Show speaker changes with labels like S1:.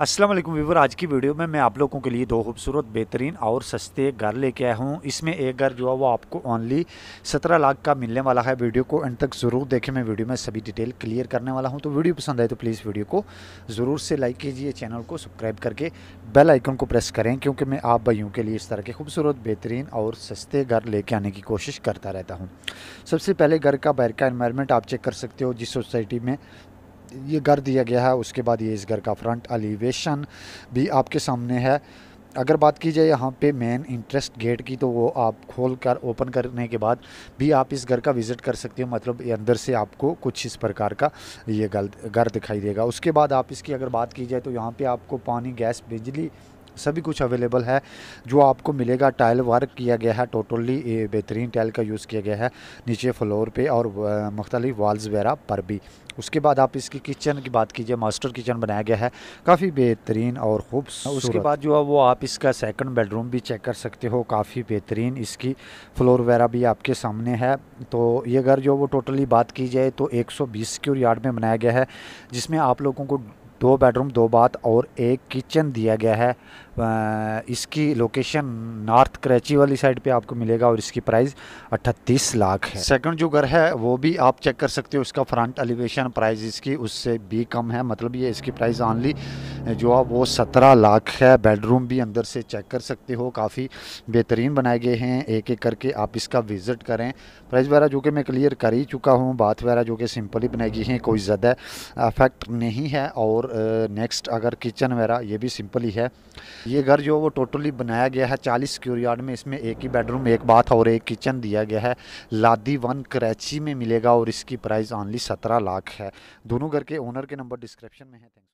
S1: अस्सलाम वालेकुम वीवर आज की वीडियो में मैं आप लोगों के लिए दो खूबसूरत बेहतरीन और सस्ते घर लेके आया हूँ इसमें एक घर जो है वो आपको ओनली सत्रह लाख का मिलने वाला है वीडियो को एंड तक ज़रूर देखें मैं वीडियो में सभी डिटेल क्लियर करने वाला हूँ तो वीडियो पसंद आए तो प्लीज़ वीडियो को ज़रूर से लाइक कीजिए चैनल को सब्सक्राइब करके बेल आइकन को प्रेस करें क्योंकि मैं आप भाइयों के लिए इस तरह के खूबसूरत बेहतरीन और सस्ते घर लेके आने की कोशिश करता रहता हूँ सबसे पहले घर का बाहर का इन्वायरमेंट आप चेक कर सकते हो जिस सोसाइटी में ये घर दिया गया है उसके बाद ये इस घर का फ्रंट एलिवेशन भी आपके सामने है अगर बात की जाए यहाँ पे मेन इंटरेस्ट गेट की तो वो आप खोल कर ओपन करने के बाद भी आप इस घर का विज़िट कर सकते हो मतलब ये अंदर से आपको कुछ इस प्रकार का ये घर दिखाई देगा उसके बाद आप इसकी अगर बात की जाए तो यहाँ पे आपको पानी गैस बिजली सभी कुछ अवेलेबल है जो आपको मिलेगा टाइल वर्क किया गया है टोटली बेहतरीन टाइल का यूज़ किया गया है नीचे फ्लोर पे और मुख्तलि वाल्स वगैरह पर भी उसके बाद आप इसकी किचन की बात कीजिए मास्टर किचन बनाया गया है काफ़ी बेहतरीन और खूब उसके बाद जो है वो आप इसका सेकंड बेडरूम भी चेक कर सकते हो काफ़ी बेहतरीन इसकी फ्लोर वगैरह भी आपके सामने है तो ये घर जो वो टोटली बात की जाए तो 120 स्क्योर यार्ड में बनाया गया है जिसमें आप लोगों को दो बेडरूम दो बात और एक किचन दिया गया है इसकी लोकेशन नॉर्थ कराची वाली साइड पे आपको मिलेगा और इसकी प्राइस 38 लाख है सेकंड जो घर है वो भी आप चेक कर सकते हो इसका फ्रंट एलिवेशन प्राइस इसकी उससे भी कम है मतलब ये इसकी प्राइस ऑनली जो है वो 17 लाख है बेडरूम भी अंदर से चेक कर सकते हो काफ़ी बेहतरीन बनाए गए हैं एक एक करके आप इसका विज़िट करें प्राइस वगैरह जो कि मैं क्लियर कर ही चुका हूँ बात वगैरह जो कि सिंपली बनाई गई हैं कोई ज़्यादा अफेक्ट नहीं है और नेक्स्ट अगर किचन वगैरह ये भी सिंपल ही है ये घर जो वो टोटली बनाया गया है चालीस स्क्योर यार्ड में इसमें एक ही बेडरूम एक बाथ और एक किचन दिया गया है लादी वन कराची में मिलेगा और इसकी प्राइस ऑनली सत्रह लाख है दोनों घर के ओनर के नंबर डिस्क्रिप्शन में है